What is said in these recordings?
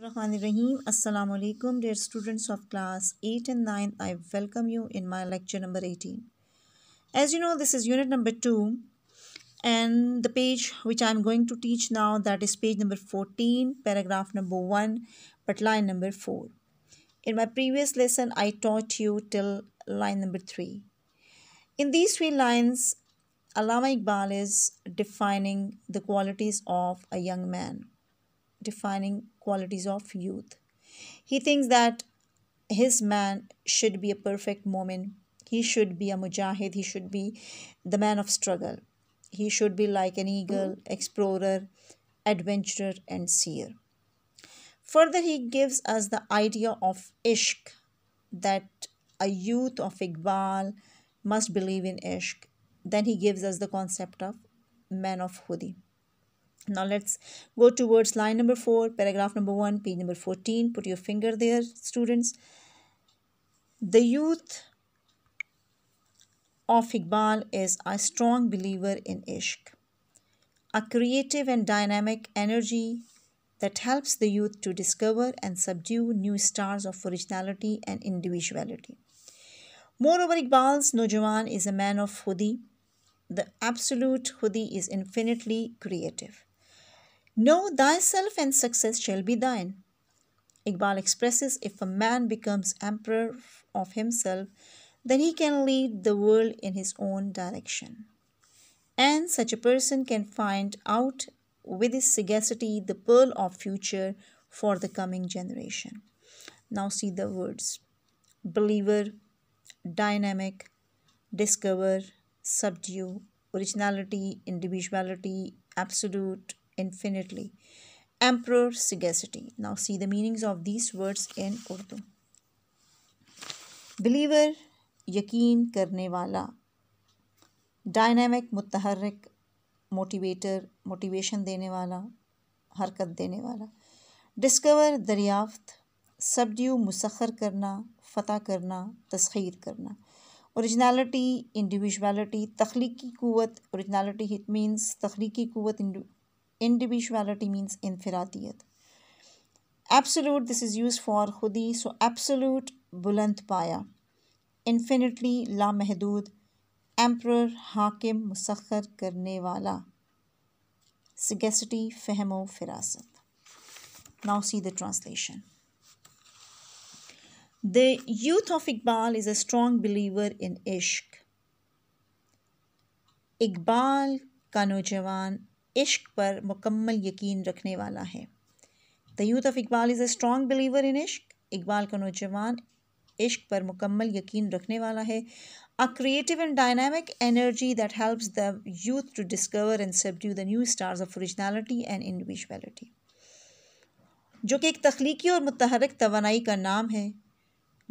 Rahim. Assalamu alaikum, dear students of class 8 and 9. I welcome you in my lecture number 18. As you know, this is unit number 2, and the page which I am going to teach now that is page number 14, paragraph number 1, but line number 4. In my previous lesson, I taught you till line number 3. In these three lines, Allama Iqbal is defining the qualities of a young man, defining qualities of youth. He thinks that his man should be a perfect moment. He should be a mujahid. He should be the man of struggle. He should be like an eagle, explorer, adventurer, and seer. Further, he gives us the idea of ishq that a youth of Iqbal must believe in ishq. Then he gives us the concept of man of Hudi. Now let's go towards line number 4, paragraph number 1, page number 14. Put your finger there, students. The youth of Iqbal is a strong believer in ishq, a creative and dynamic energy that helps the youth to discover and subdue new stars of originality and individuality. Moreover, Iqbal's Nojawan is a man of Hudi. The absolute Hudi is infinitely creative. Know thyself and success shall be thine. Iqbal expresses if a man becomes emperor of himself, then he can lead the world in his own direction. And such a person can find out with his sagacity the pearl of future for the coming generation. Now see the words believer, dynamic, discover, subdue, originality, individuality, absolute, infinitely. Emperor sagacity. Now see the meanings of these words in Urdu. Believer, यकीन करने वाला dynamic मुतहरक motivator motivation देने वाला हरकत देने वाला discover दरियाफ्त subdue मुसखर करना फ़तह करना तस्खीर करना औरिजनलिटी इंडिविजुअलिटी तख्लीकी क़वत औरिजनलिटी इट मीन्स तख्लीकी क़वत individuality means infiratiyat absolute this is used for khudi so absolute buland paya infinitely la mahdud emperor hakim musakhar karne wala sagacity fahmo firasat now see the translation the youth of iqbal is a strong believer in ishq iqbal का इश्क पर मुकम्मल यकीन रखने वाला है the youth of Iqbal is a strong believer in इश्क इकबाल का नौजवान इश्क पर मुकम्मल यकीन रखने वाला है a creative and dynamic energy that helps the youth to discover and subdue the new stars of originality and individuality जो कि एक तख्लीकी और मतहरक तोानाई का नाम है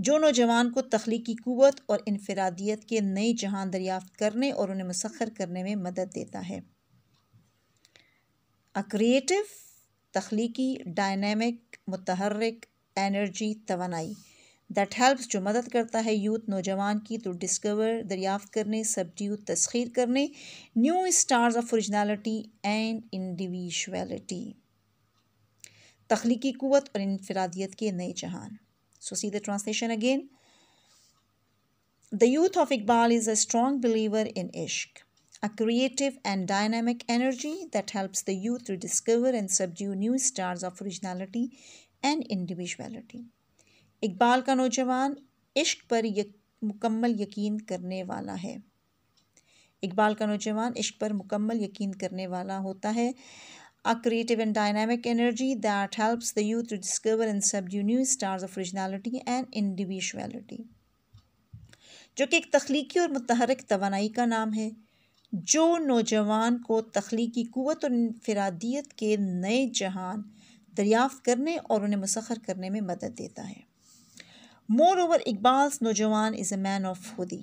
जो नौजवान को तख्लीकी क़वत और इनफरादियत के नए जहान दरियाफ्त करने और उन्हें मसखर करने में मदद देता है अ तख्लीकी डायनेमिक मतहरक एनर्जी तोनाई दैट हेल्प्स जो मदद करता है यूथ नौजवान की तो डिस्कवर दरियाफ्त करने सबड्यू तस्खीर करने new stars of originality and individuality तख्लीकी क़वत और इनफरादियत के नए जहान so see the translation again the youth of Iqbal is a strong believer in इश्क a creative and dynamic energy that helps the youth to discover and subdue new stars of originality and individuality iqbal ka naujawan ishq par यक, मुकम्मल यकीन करने वाला है इकबाल का नौजवान इश्क पर मुकम्मल यकीन करने वाला होता है a creative and dynamic energy that helps the youth to discover and subdue new stars of originality and individuality jo ki ek takhleeqi aur mutaharrik तोानाई ka naam hai जो नौजवान को तख्लीकी क़वत और इनफरादियत के नए जहान दरियाफ़त करने और उन्हें मसखर करने में मदद देता है मोर ओवर इकबाल नौजवान इज़ ए मैन ऑफ खुदी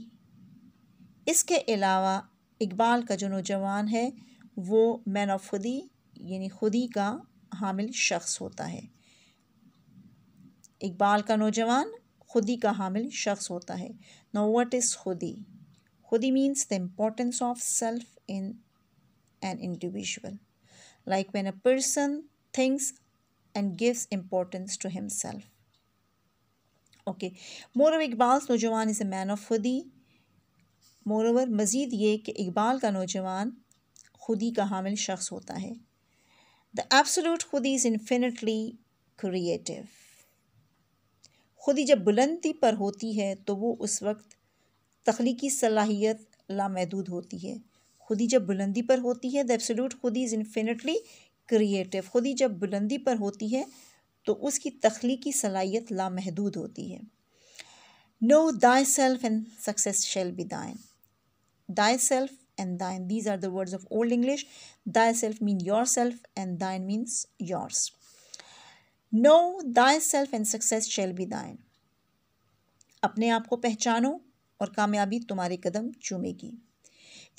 इसके अलावा इकबाल का जो नौजवान है वो मैन ऑफ खुदी यानी खुदी का हामिल शख्स होता है इकबाल का नौजवान खुदी का हामिल शख्स होता है नो वट इज़ खुदी खुदी means the importance of self in an individual like when a person thinks and gives importance to himself okay moreover Iqbal नौजवान इज़ ए मैन ऑफ खुदी मोरवर मज़ीद ये कि इकबाल का नौजवान खुदी का हामिल शख्स होता है द एब्सोलूट खुदी इज़ इन्फिनटली क्रिएटिव खुदी जब बुलंदी पर होती है तो वो उस वक्त तख्लीकी सलाहियत लामहदूद होती है खुदी जब बुलंदी पर होती है द एब्सोल्यूट खुदी इज़ इन्फिनिटली क्रिएटिव खुदी जब बुलंदी पर होती है तो उसकी तख्लीकी सलाहियत लामहदूद होती है know thyself and success shall be thine thyself and thine are the words of old English of self mean yourself and thine means yours know Know self and success shall be thine अपने आप को पहचानो और कामयाबी तुम्हारे कदम चूमेगी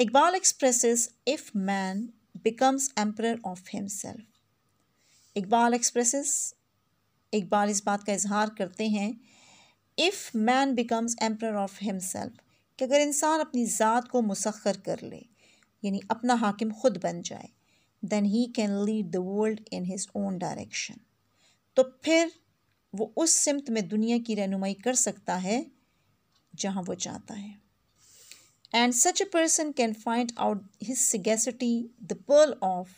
Iqbal expresses if man becomes emperor of himself Iqbal expresses Iqbal इस बात का इजहार करते हैं if man becomes emperor of himself कि अगर इंसान अपनी ज़ात को मुसखर कर ले यानी अपना हाकिम खुद बन जाए then he can lead the world in his own direction तो फिर वो उस सिमत में दुनिया की रहनुमाई कर सकता है जहाँ वो चाहता है and such a person can find out his sagacity the pearl of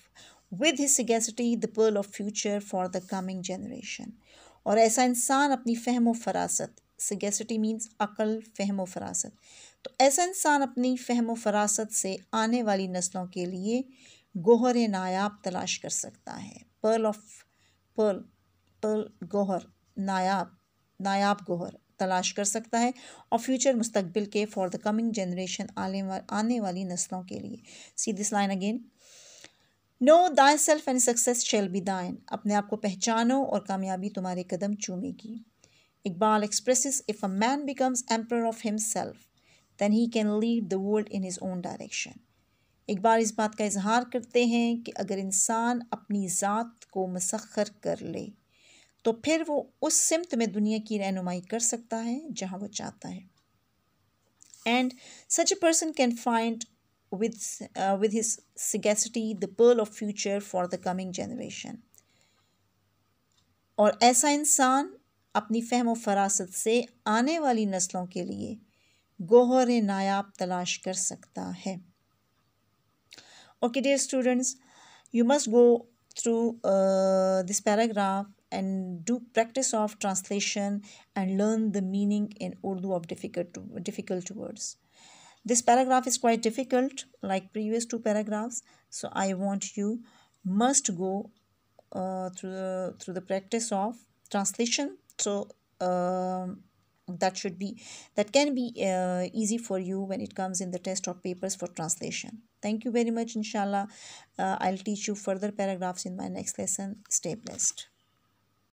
with his sagacity the pearl of future for the coming generation और ऐसा इंसान अपनी फहम व फरासत सिगेसिटी मीन्स अकल फहम व फरासत तो ऐसा इंसान अपनी फहम व फरासत से आने वाली नस्लों के लिए गोहर नायाब तलाश कर सकता है पर्ल ऑफ पर्ल पर्ल गोहर नायाब नायाब गोहर तलाश कर सकता है और फ्यूचर मुस्तबिल के फॉर द कमिंग जनरेशन आने वाली नस्लों के लिए see this line again know thyself and success shall be thine अपने आप को पहचानो और कामयाबी तुम्हारे कदम चूमेगी Iqbal express if a man becomes emperor of himself then he can lead the world in his own direction Iqbal इस बात का इजहार करते हैं कि अगर इंसान अपनी ज़ात को मसखर कर ले तो फिर वो उस सिमत में दुनिया की रहनुमाई कर सकता है जहाँ वो चाहता है and such a person can find with with with sagacity the pearl of future for the coming generation और ऐसा इंसान अपनी फहम फरासत से आने वाली नस्लों के लिए गोहर नायाब तलाश कर सकता है okay dear students you must go through this paragraph and do practice of translation and learn the meaning in Urdu of difficult difficult words. This paragraph is quite difficult like previous two paragraphs so I want you must go uh, through the, through the practice of translation so uh, that should be that can be uh, easy for you when it comes in the test or papers for translation thank you very much inshallah uh, i'll teach you further paragraphs in my next lesson stay blessed